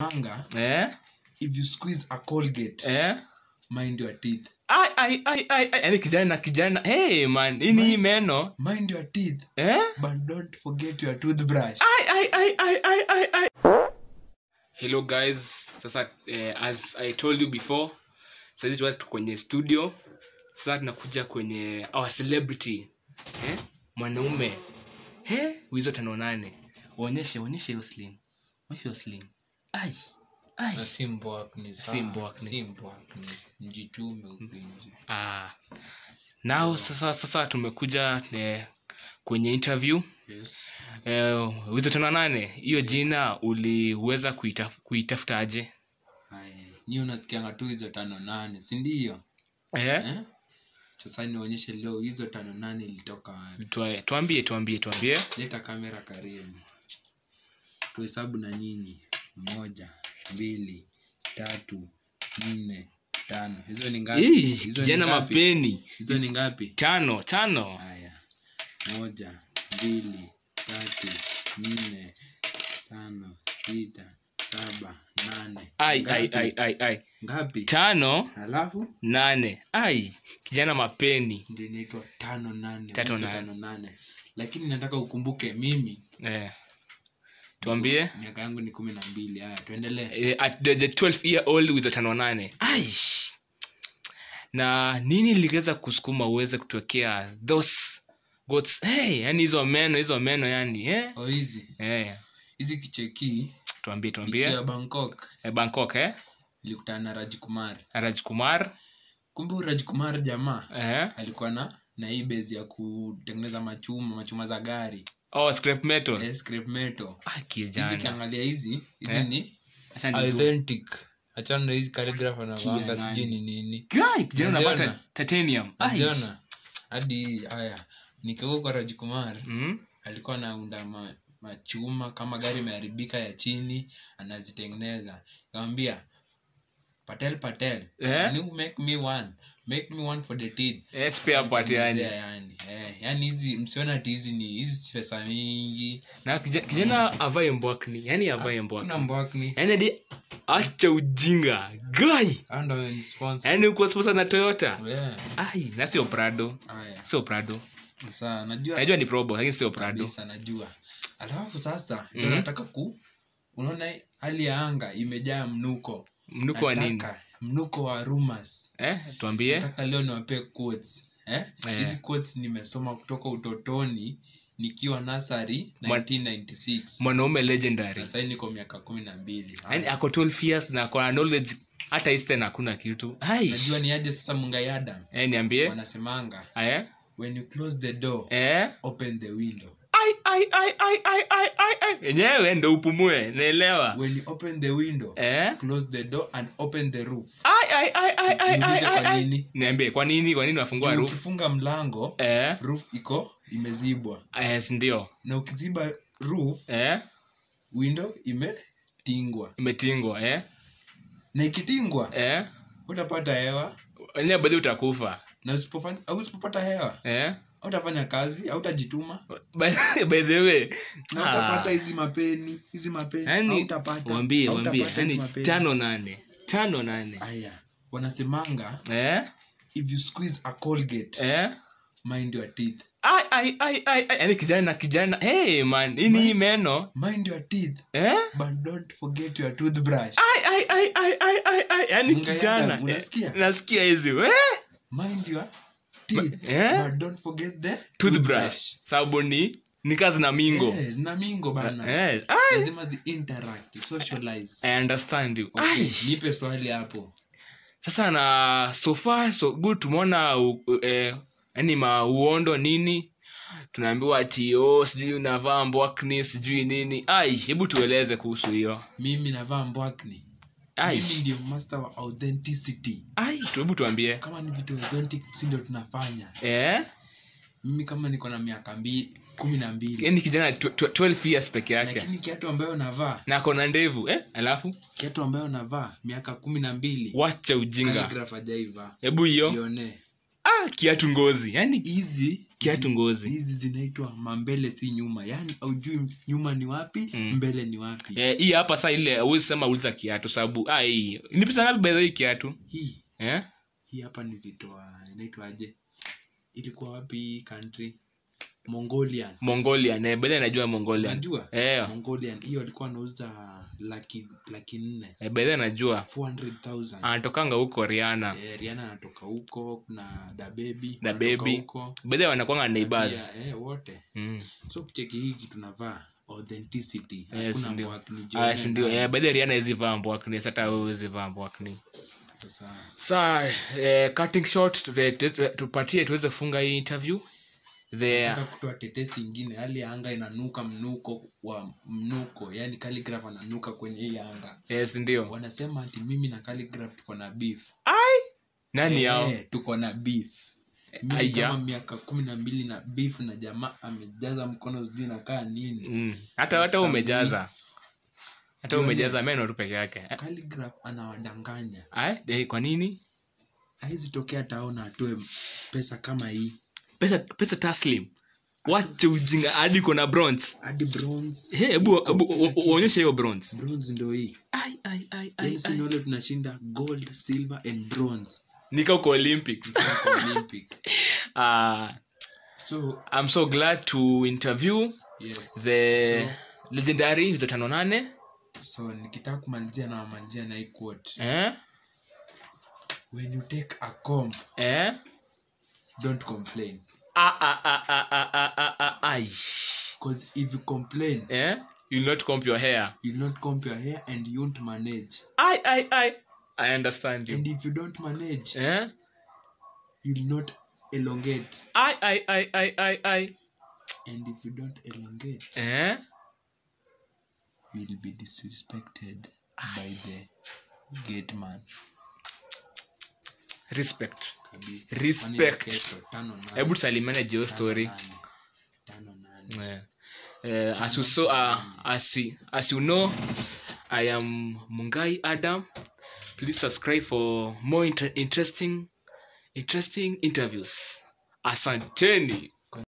Manga, eh? if you squeeze a colgate eh? mind your teeth ai ai yani kijana na kijana hey man ini mind, meno mind your teeth eh? but don't forget your toothbrush ai, ai, ai, ai, ai, ai. ai hello guys sasa eh, as i told you before saizi tuwatu kwenye studio sasa tunakuja kwenye our celebrity eh? mwanaume eh wizo tano nane onyeshe onyeshe hiyo slim onyeshe hiyo slim Ah. nao sasa sasa tumekuja ne, eh, kwenye interview yes. eh, nane hiyo jina uliweza kuitafuta aje ni unasikianga tu hizo tano nane sindio eh? eh? sasa nionyeshe leo hizo tano nane ilitoka tuambie tuambie tuambie leta kamera karibu tuhesabu na nyinyi moja, mbili, tatu, nne, tano. Hizo ni ngapi? Hizo ni kijana ngapi? mapeni. Hizo ni ngapi? Tano, tano. Haya. Moja, mbili, tatu, nne, tano, sita, saba, nane. Ai, ai, Ngapi? ai, ai, ai. Ngapi? Tano, Alafu? nane. Ai, kijana mapeni. ndio inaitwa tano nane. Tano nane. nane. Lakini nataka ukumbuke mimi Eh tuambie miaka yangu ni kumi na mbili haya tuendelee eh, at the, the 12 year old with tano oh nane ai na nini likiweza kusukuma uweze kutokea those goats hey, yani hizo meno hizo meno yani eh? oh, hizi hey. Eh. hizi kicheki tuambie tuambie bangkok eh, bangkok eh nilikutana na raj kumar kumar kumbe raj kumar jamaa eh? alikuwa na na hii bezi ya kutengeneza machuma machuma za gari oh, scrap metal eh, scrap metal ah, hizi kiangalia hizi hizi eh? ni identic achana hizi calligraph ni nini kijana unapata titanium hadi haya nikiwa kwa Rajkumar mm -hmm. alikuwa anaunda ma, machuma kama gari imeharibika ya chini anazitengeneza kaambia patel patel yeah? you make me one make me one for the teeth yes, spare part yani yani eh, yani hizi msiona tizi ni hizi pesa mingi na kijana mm. avae mbwakni yani avae mbwakni kuna mbwakni yani di acha ujinga guy and ni sponsor yani uko sponsor na Toyota yeah. ai na sio Prado ah, yeah. sio Prado sasa najua najua ni Probo lakini sio Prado sasa najua alafu sasa mm -hmm. nataka ku unaona hali ya anga imejaa mnuko mnuko wa nini mnuko wa rumors eh tuambie nataka leo niwape quotes eh, eh. hizi eh. quotes nimesoma kutoka utotoni nikiwa nasari 1996 mwanaume legendary sasa hivi niko miaka 12 yani ako 12 years na kwa knowledge hata eastern hakuna kitu hai najua ni aje sasa mungai adam eh niambie wanasemanga eh when you close the door eh open the window ai ai ndo upumue naelewa niambie wafungua ukifunga mlango eh? roof iko imezibwa yes eh, ndio na ukiziba roof eh? window imetingwa imetingwa eh? na ikitingwa eh? utapata hewa enyewe badhi utakufa na usipopata hewa eh? autafanya kazi hautajituma by the way ah. hizi mapeni hizi yaani, yaani mapeni tano nane tano nane aya wanasemanga eh? if you squeeze a colgate eh? mind your teeth yaani kijana kijana hey man ini hii meno mind your teeth eh? but don't forget your toothbrush yani kijana nasikia hizi eh? mind your Eh? Sabuni nikazi na mingo eh, na mingo eh, swali hapo sasa na so far so good tumeona eh, yani mauondo nini tunaambiwa tio oh, sijui unavaa mbwakni sijui nini ai hebu tueleze kuhusu hiyo mimi navaa mbwakni hebu tuambie kama ni vitu authentic si ndio tunafanya eh? mimi kama niko na miaka kumi na mbilini yaani kijana years peke yake lakini kiatu ambayo navaa na kona ndevu eh? alafu kiatu ambayo navaa miaka kumi na mbili wacha ujinga hebu hiyo ah kiatu ngozi yani hizi kiatu ngozi hizi zinaitwa mambele si nyuma yani aujui nyuma ni wapi mm. mbele ni wapi eh, hii hapa saa ile uwezi sema uliza kiatu sababu ah, hii ni pesa ngapi bedha hii kiatu hii eh? hii hapa nilitoa inaitwaje ilikuwa wapi country mongolian mongolian eh, bedhe mongolian najua eh mongolian hiyo alikuwa anauza laki laki nne eh, bedhe 400000 anatokanga huko riana eh, riana anatoka huko na bedhe wanakuanga neighbors eh wote mm. so kicheki hiki tunavaa authenticity yes, eh, ndio ah, eh, bedhe riana hizi vaa mbwakni wewe hizi vaa mbwakni eh, cutting short tupatie tuweze kufunga hii interview kutoa tetesi ingine hali ya anga inanuka mnuko wa mnuko yani calligraph ananuka kwenye hii anga yes ndio wanasema ati mimi na calligraph tuko na beef ai nani yao eh, eh, tuko na beef mimi kama miaka kumi na mbili na beef na jamaa amejaza mkono sijui nakaa nini mm. hata hata umejaza hata umejaza meno tu peke yake calligraph anawadanganya ai kwa nini haizi tokea taona atoe pesa kama hii pesa, pesa taslim wache ujinga hadi kuna bronze hiyo bronze yaani tunashinda gold silver and bronze olympics olympic uh, ah, so i'm so glad to interview yes the so, legendary tano nane so nikitaka kumalizia na na quote eh when you take a eh don't complain. Ah, ah, ah, ah, ah, ah, ah, ah, ah. Because ah. if you complain, yeah, you'll not comb your hair. You'll not comb your hair and you won't manage. I, I, I, I understand you. And if you don't manage, yeah, you'll not elongate. I, I, I, I, I, I. And if you don't elongate, yeah, you'll be disrespected by the gate man. respect respect hebu tusalimiane jeo story uh, as you saw, uh, as, you know i am mungai adam please subscribe for more inter interesting interesting interviews asanteni